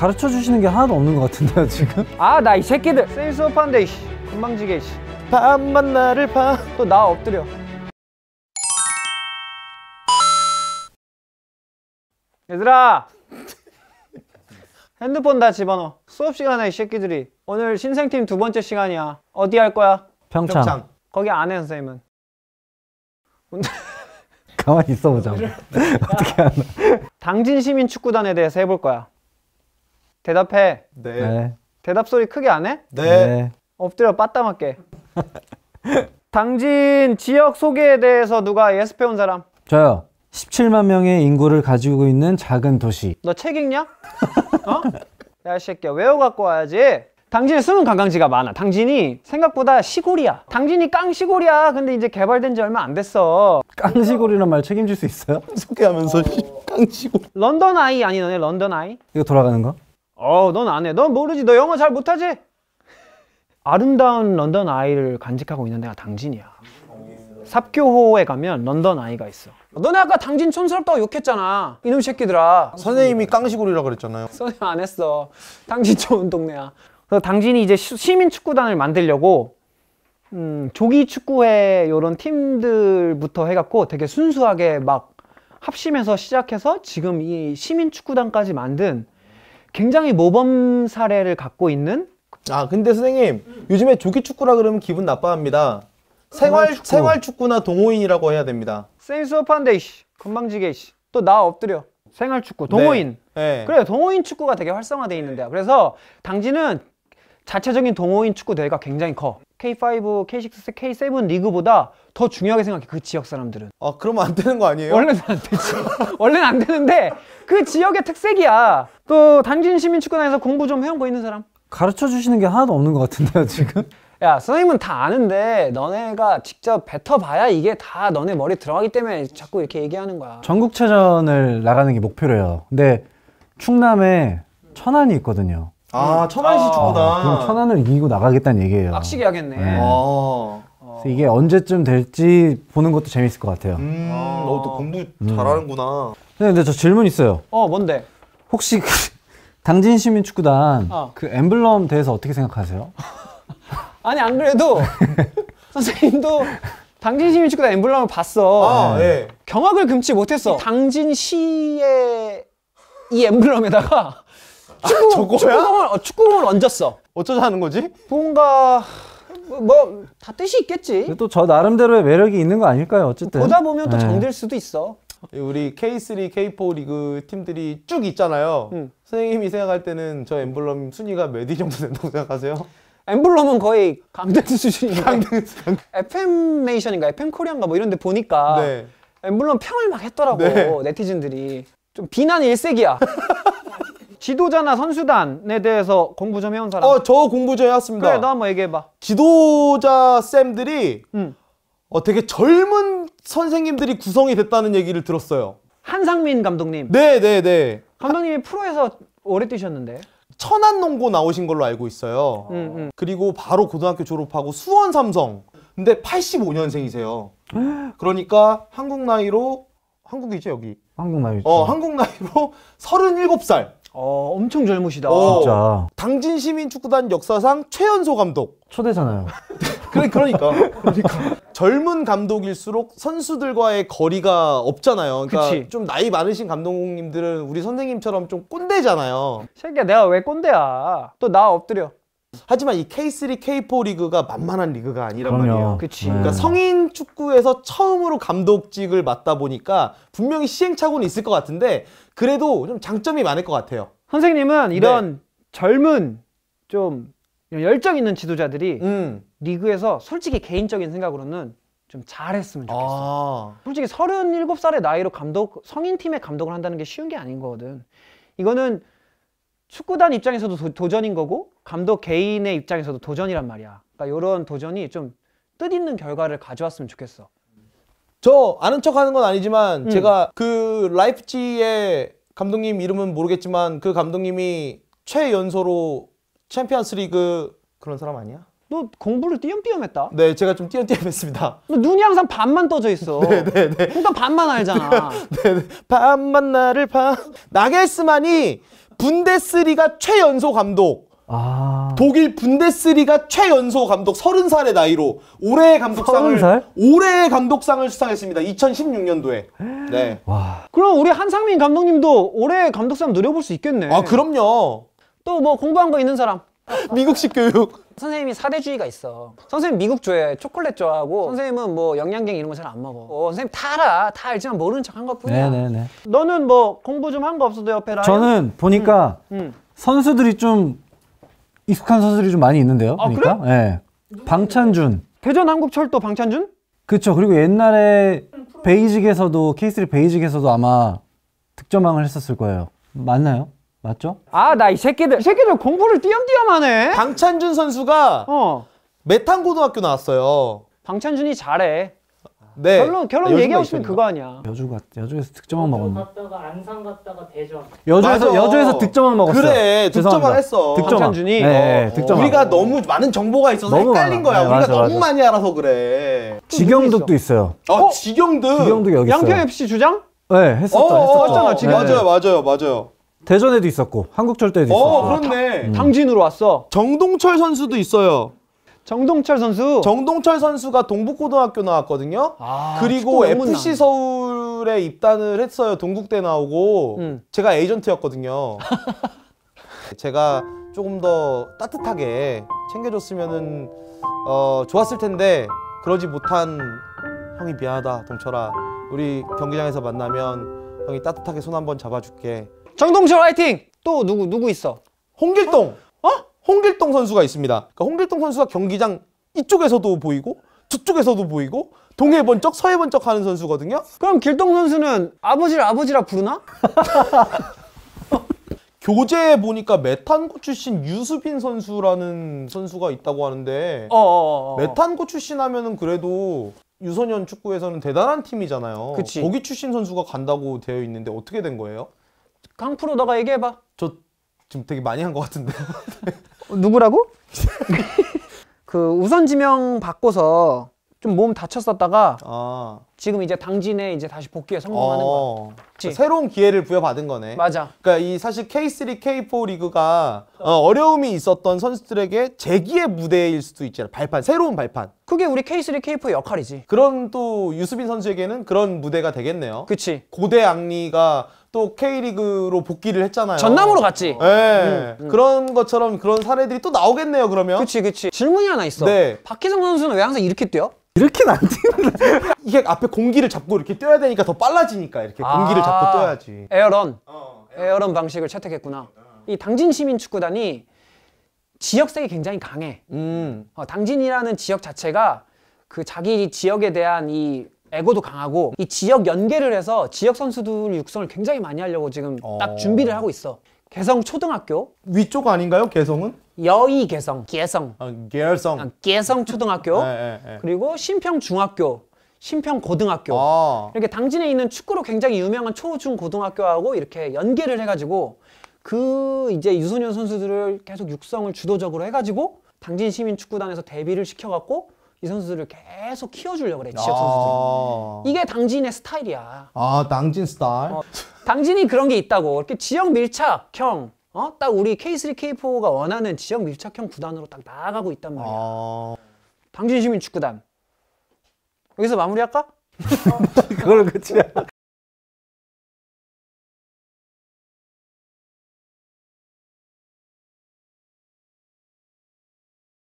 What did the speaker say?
가르쳐 주시는 게 하나도 없는 것 같은데요 지금? 아 나 이 새끼들 쌤 수업하는데 이씨 금방지게 이씨 밤만 나를 봐또 나 엎드려 얘들아 핸드폰 다 집어넣어 수업 시간에 이 새끼들이 오늘 신생팀 두 번째 시간이야 어디 할 거야? 평창, 평창. 거기 안해 선생님은 가만히 있어보자 어떻게 하나 당진 시민 축구단에 대해서 해볼 거야 대답해. 네. 네. 대답 소리 크게 안 해? 네. 네. 엎드려 빠따맞게. 당진 지역 소개에 대해서 누가 예습해 온 사람? 저요. 17만 명의 인구를 가지고 있는 작은 도시. 너 책 읽냐? 어? 야, 이 새끼야. 외워 갖고 와야지. 당진에 숨은 관광지가 많아. 당진이 생각보다 시골이야. 당진이 깡시골이야. 근데 이제 개발된 지 얼마 안 됐어. 깡시골이란 말 책임질 수 있어요? 소개하면서 깡시골. 런던 아이 아니 너네 런던 아이? 이거 돌아가는 거? 어, 넌 안 해. 넌 모르지. 너 영어 잘 못하지? 아름다운 런던 아이를 간직하고 있는 데가 당진이야. 삽교호에 가면 런던 아이가 있어. 너네 아까 당진 촌스럽다고 욕했잖아. 이놈 새끼들아. 선생님이 깡시골이라 그랬잖아요. 선생님 안 했어. 당진 좋은 동네야. 그래서 당진이 이제 시민 축구단을 만들려고 음, 조기 축구회 이런 팀들부터 해갖고 되게 순수하게 막 합심해서 시작해서 지금 이 시민 축구단까지 만든 굉장히 모범 사례를 갖고 있는 아 근데 선생님 요즘에 조기 축구라 그러면 기분 나빠합니다 생활 생활 축구. 생활 축구나 동호인이라고 해야 됩니다 센스 오판데 이씨 금방지게 이씨 또나 엎드려 생활 축구 네. 동호인 네. 그래요 동호인 축구가 되게 활성화돼 있는데요 그래서 당진은 자체적인 동호인 축구 대회가 굉장히 커 K5, K6, K7 리그보다 더 중요하게 생각해 그 지역 사람들은 아 그러면 안 되는 거 아니에요? 원래는 안 되지 원래는 안 되는데 그 지역의 특색이야 또 단진 시민 축구단에서 공부 좀 해온 거 있는 사람? 가르쳐 주시는 게 하나도 없는 것 같은데요 지금? 야 선생님은 다 아는데 너네가 직접 뱉어봐야 이게 다 너네 머리 들어가기 때문에 자꾸 이렇게 얘기하는 거야 전국체전을 나가는 게 목표래요 근데 충남에 천안이 있거든요 아 음. 천안시 아, 축구단. 그럼 천안을 이기고 나가겠다는 얘기예요. 빡시게 하겠네. 네. 아. 그래서 이게 언제쯤 될지 보는 것도 재밌을 것 같아요. 음, 아. 너또 어, 공부 음. 잘하는구나. 네, 근데 저 질문 있어요. 어, 뭔데? 혹시 그, 당진 시민 축구단 어. 그 엠블럼 대해서 어떻게 생각하세요? 아니 안 그래도 선생님도 당진 시민 축구단 엠블럼을 봤어. 아, 네. 경악을 금치 못했어. 당진 시의 이 엠블럼에다가 축구공, 축구공을, 어, 축구공을 얹었어. 어쩌자는 거지? 뭔가 뭐 다 뜻이 있겠지. 또 저 나름대로의 매력이 있는 거 아닐까요? 어쨌든 보다 보면 또 네. 정들 수도 있어. 우리 K3, K4 리그 팀들이 쭉 있잖아요. 음. 선생님이 생각할 때는 저 엠블럼 순위가 몇위 정도 된다고 생각하세요? 엠블럼은 거의 강등 수준인데 강등, 강 FM 네이션인가 FM 코리안가 뭐 이런 데 보니까 네. 엠블럼 평을 막 했더라고 네. 네티즌들이 좀 비난 일색이야 지도자나 선수단에 대해서 공부 좀 해온 사람. 어, 저 공부 좀 해왔습니다. 그래, 너 한번 얘기해봐. 지도자 쌤들이 음. 어, 되게 젊은 선생님들이 구성이 됐다는 얘기를 들었어요. 한상민 감독님. 네, 네, 네. 감독님이 프로에서 오래 뛰셨는데. 천안농고 나오신 걸로 알고 있어요. 음, 음. 그리고 바로 고등학교 졸업하고 수원 삼성. 근데 85년생이세요. 그러니까 한국 나이로 한국이죠 여기. 한국 나이죠. 어, 한국 나이로 37살. 어, 엄청 젊으시다. 어, 진짜. 당진 시민 축구단 역사상 최연소 감독. 초대잖아요. 그래 그러니까. 그러니까. 젊은 감독일수록 선수들과의 거리가 없잖아요. 그러니까 그치. 좀 나이 많으신 감독님들은 우리 선생님처럼 좀 꼰대잖아요. 새끼야 내가 왜 꼰대야? 또 나 엎드려. 하지만 이 K3, K4 리그가 만만한 리그가 아니란 그럼요. 말이에요. 그치. 네. 그러니까 성인 축구에서 처음으로 감독직을 맡다 보니까 분명히 시행착오는 있을 것 같은데 그래도 좀 장점이 많을 것 같아요. 선생님은 이런 네. 젊은 좀 열정 있는 지도자들이 음. 리그에서 솔직히 개인적인 생각으로는 좀 잘했으면 좋겠어. 아. 솔직히 37살의 나이로 감독 성인 팀의 감독을 한다는 게 쉬운 게 아닌 거거든. 이거는 축구단 입장에서도 도, 전인 거고 감독 개인의 입장에서도 도전이란 말이야. 그러니까 이런 도전이 좀 뜻있는 결과를 가져왔으면 좋겠어. 저 아는 척 하는 건 아니지만 음. 제가 그 라이프치의 감독님 이름은 모르겠지만 그 감독님이 최연소로 챔피언스 리그 그런 사람 아니야? 너 공부를 띄엄띄엄 했다? 네, 제가 좀 띄엄띄엄 했습니다. 너 눈이 항상 반만 떠져 있어. 네네네. 그러니까 네, 네. 반만 알잖아. 네네. 네. 반만 나를 봐. 나겔스만이 분데스리가 최연소 감독. 아... 독일 분데스리가 최연소 감독 30살의 나이로 올해의 감독상을 30살? 올해의 감독상을 수상했습니다. 2016년도에. 네. 와. 그럼 우리 한상민 감독님도 올해 의 감독상 누려볼 수 있겠네. 아, 그럼요. 또 뭐 공부한 거 있는 사람? 미국식 교육. 선생님이 사대주의가 있어. 선생님 미국 좋아해. 초콜릿 좋아하고 선생님은 뭐 영양갱 이런 거 잘 안 먹어. 어, 선생님 다 알아. 다 알지만 모르는 척 한 것뿐이야. 네네네. 네, 네. 너는 뭐 공부 좀 한 거 없어? 도 옆에 라인? 저는 보니까 음, 음. 선수들이 좀 익숙한 선수들이 좀 많이 있는데요. 아, 보니까. 그래? 예. 네. 방찬준. 대전 한국철도 방찬준? 그렇죠. 그리고 옛날에 베이직에서도 K3 베이직에서도 아마 득점왕을 했었을 거예요. 맞나요? 맞죠? 아나 이 새끼들 이 새끼들 공부를 띄엄띄엄하네 방찬준 선수가 어 메탄고등학교 나왔어요 방찬준이 잘해 네 결론 결론 얘기하고 싶으 그거 아니야 여주가 여주에서 득점왕 먹었네 갔다가 안산 갔다가 대전 여주에서 맞아. 여주에서 득점왕 먹었어 그래 득점왕 했어 득점왕. 방찬준이 네, 네 어. 네, 득점왕 우리가 너무 많은 정보가 있어서 너무 헷갈린 많아. 거야 네, 우리가 맞아, 너무 맞아. 많이 알아서 그래 지경득도 있어. 있어 아, 어, 지경득 지경득 여기 양평 FC 주장 네 했었죠 어, 어, 했었잖아 네, 네. 맞아요 맞아요 맞아요 대전에도 있었고 한국철도에도 어, 있었고. 그렇네. 음. 당진으로 왔어. 정동철 선수도 있어요. 정동철 선수. 정동철 선수가 동북고등학교 나왔거든요. 아, 그리고 FC 서울에 입단을 했어요. 동국대 나오고 음. 제가 에이전트였거든요. 제가 조금 더 따뜻하게 챙겨줬으면은 어, 좋았을 텐데 그러지 못한 형이 미안하다 동철아 우리 경기장에서 만나면 형이 따뜻하게 손 한번 잡아줄게 정동철 화이팅! 또 누구 누구 있어? 홍길동. 어? 어? 홍길동 선수가 있습니다. 그러니까 홍길동 선수가 경기장 이쪽에서도 보이고 저쪽에서도 보이고 동해 번쩍 서해 번쩍 하는 선수거든요. 그럼 길동 선수는 아버지를 아버지라 부르나? 교재에 보니까 메탄고 출신 유수빈 선수라는 선수가 있다고 하는데 어어어어. 어, 어, 어. 메탄고 출신 하면은 그래도 유소년 축구에서는 대단한 팀이잖아요. 그치. 거기 출신 선수가 간다고 되어 있는데 어떻게 된 거예요? 강프로 너가 얘기해봐. 저 지금 되게 많이 한 것 같은데. 어, 누구라고? 그 우선 지명 바꿔서 좀 몸 다쳤었다가 아. 지금 이제 당진에 이제 다시 복귀에 성공하는 어. 거그 그러니까 새로운 기회를 부여받은 거네. 맞아. 그러니까 이 사실 K3, K4 리그가 어. 려움이 있었던 선수들에게 재기의 무대일 수도 있잖아. 발판, 새로운 발판. 그게 우리 K3, K4의 역할이지. 그런 또 유수빈 선수에게는 그런 무대가 되겠네요. 그치. 고대 악리가 또 K리그로 복귀를 했잖아요. 전남으로 갔지. 네. 음, 음. 그런 것처럼 그런 사례들이 또 나오겠네요, 그러면. 그치, 그치. 질문이 하나 있어. 네. 박희성 선수는 왜 항상 이렇게 뛰어? 이렇게는 안 뛰는데. 이게 앞에 공기를 잡고 이렇게 뛰어야 되니까 더 빨라지니까 이렇게 아 공기를 잡고 아. 뛰어야지. 에어런. 어, 에어런. 에어런. 방식을 채택했구나. 어. 이 당진 시민 축구단이 지역색이 굉장히 강해. 음. 어, 당진이라는 지역 자체가 그 자기 지역에 대한 이 에고도 강하고 이 지역 연계를 해서 지역 선수들 육성을 굉장히 많이 하려고 지금 어... 딱 준비를 하고 있어. 개성 초등학교 위쪽 아닌가요? 개성은? 여의 개성, 개성, 어, 개성, 아, 개성 초등학교 네, 네, 네. 그리고 신평 중학교, 신평 고등학교 아. 이렇게 당진에 있는 축구로 굉장히 유명한 초중 고등학교하고 이렇게 연계를 해가지고 그 이제 유소년 선수들을 계속 육성을 주도적으로 해가지고 당진 시민축구단에서 데뷔를 시켜갖고 이 선수들을 계속 키워주려고 그래 지역 아 선수들 이게 당진의 스타일이야 아 당진 스타일 어, 당진이 그런 게 있다고 이렇게 지역 밀착형 어? 딱 우리 K3, K4가 원하는 지역 밀착형 구단으로 딱 나아가고 있단 말이야 아 당진 시민 축구단 여기서 마무리할까? 그걸로 끝이야